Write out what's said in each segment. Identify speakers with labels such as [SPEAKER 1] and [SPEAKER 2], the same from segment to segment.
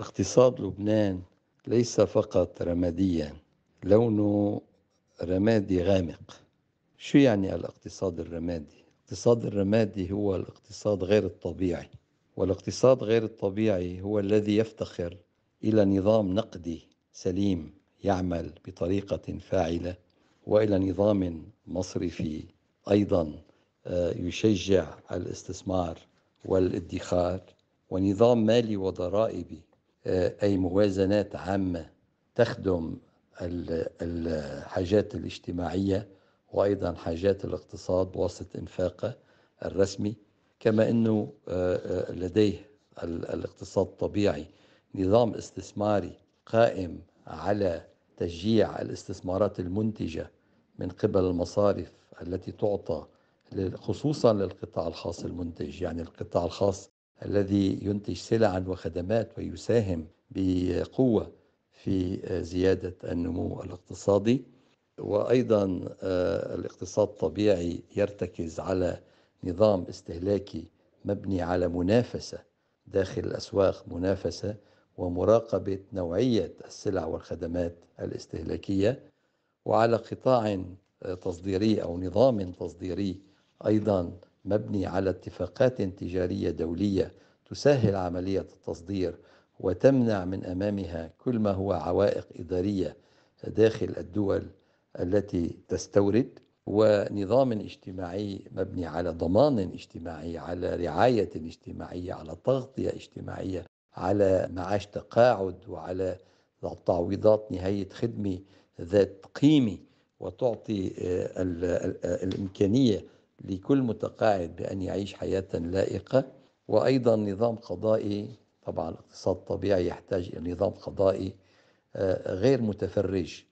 [SPEAKER 1] اقتصاد لبنان ليس فقط رماديا لونه رمادي غامق شو يعني الاقتصاد الرمادي؟ الاقتصاد الرمادي هو الاقتصاد غير الطبيعي والاقتصاد غير الطبيعي هو الذي يفتخر إلى نظام نقدي سليم يعمل بطريقة فاعلة وإلى نظام مصرفي أيضا آه، يشجع الاستثمار والادخار ونظام مالي وضرائبي آه، أي موازنات عامة تخدم الحاجات الاجتماعية وأيضا حاجات الاقتصاد بواسطة إنفاقه الرسمي كما أنه آه، آه، لديه الاقتصاد الطبيعي نظام استثماري قائم على تشجيع الاستثمارات المنتجة من قبل المصارف التي تعطى خصوصا للقطاع الخاص المنتج يعني القطاع الخاص الذي ينتج سلعا وخدمات ويساهم بقوه في زياده النمو الاقتصادي وايضا آه، الاقتصاد الطبيعي يرتكز على نظام استهلاكي مبني على منافسه داخل الاسواق منافسه ومراقبه نوعيه السلع والخدمات الاستهلاكيه وعلى قطاع تصديري او نظام تصديري ايضا مبني على اتفاقات تجارية دولية تسهل عملية التصدير وتمنع من أمامها كل ما هو عوائق إدارية داخل الدول التي تستورد ونظام اجتماعي مبني على ضمان اجتماعي على رعاية اجتماعية على تغطية اجتماعية على معاش تقاعد وعلى تعويضات نهاية خدمة ذات قيمة وتعطي آه، آه، الإمكانية لكل متقاعد بأن يعيش حياة لائقة وأيضا نظام قضائي طبعا الاقتصاد الطبيعي يحتاج إلى نظام قضائي آه، غير متفرج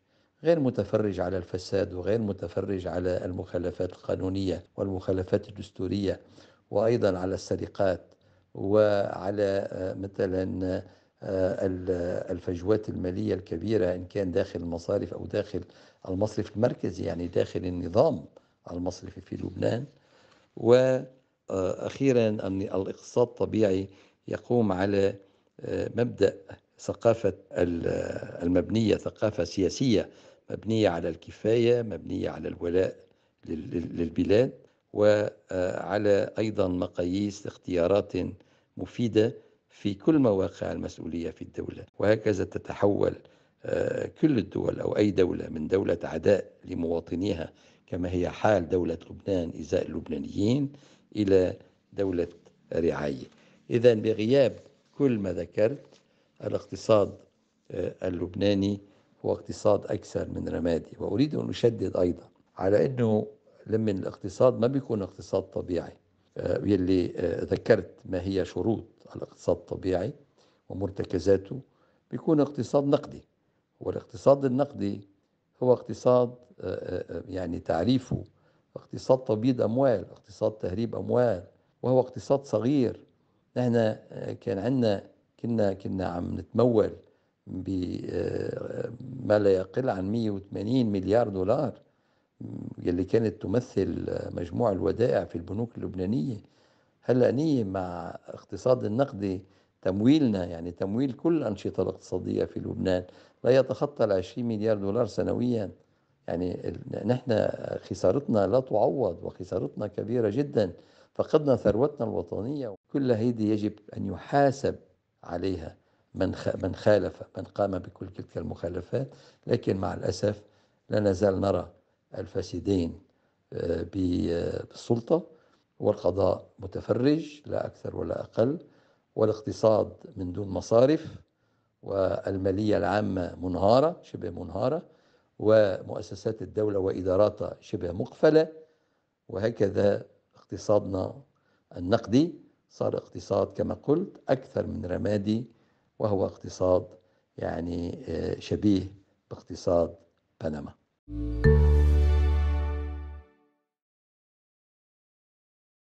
[SPEAKER 1] غير متفرج على الفساد وغير متفرج على المخالفات القانونية والمخالفات الدستورية وأيضا على السرقات وعلى آه، مثلا آه، الفجوات المالية الكبيرة إن كان داخل المصارف أو داخل المصرف المركزي يعني داخل النظام المصرفي في لبنان وأخيرا أن الاقتصاد الطبيعي يقوم على آه، مبدأ ثقافة المبنية ثقافة سياسية مبنية على الكفاية مبنية على الولاء للبلاد وعلى آه، أيضا مقاييس اختيارات مفيدة في كل مواقع المسؤولية في الدولة وهكذا تتحول آه، كل الدول أو أي دولة من دولة عداء لمواطنيها كما هي حال دولة لبنان إزاء اللبنانيين إلى دولة رعاية إذا بغياب كل ما ذكرت الاقتصاد آه، اللبناني هو اقتصاد أكثر من رمادي وأريد أن أشدد أيضا على أنه لما الاقتصاد ما بيكون اقتصاد طبيعي آه، يلي آه، ذكرت ما هي شروط الاقتصاد الطبيعي ومرتكزاته بيكون اقتصاد نقدي والاقتصاد النقدي هو اقتصاد آه، آه، آه، يعني تعريفه اقتصاد تبييض أموال اقتصاد تهريب أموال وهو اقتصاد صغير نحن كان عندنا كنا كنا عم نتمول بما لا يقل عن 180 مليار دولار اللي كانت تمثل مجموع الودائع في البنوك اللبنانية هلأ نية مع اقتصاد النقدي تمويلنا يعني تمويل كل الأنشطة الاقتصادية في لبنان لا يتخطى ال 20 مليار دولار سنويا يعني نحن خسارتنا لا تعوض وخسارتنا كبيرة جدا فقدنا ثروتنا الوطنية كل هذه يجب أن يحاسب عليها من من خالف من قام بكل تلك المخالفات لكن مع الأسف لا نزال نرى الفاسدين آه، بالسلطة والقضاء متفرج لا أكثر ولا أقل والاقتصاد من دون مصارف والمالية العامة منهارة شبه منهارة ومؤسسات الدولة وإداراتها شبه مقفلة وهكذا اقتصادنا النقدي صار اقتصاد كما قلت أكثر من رمادي وهو اقتصاد يعني آه، شبيه باقتصاد بنما. thank you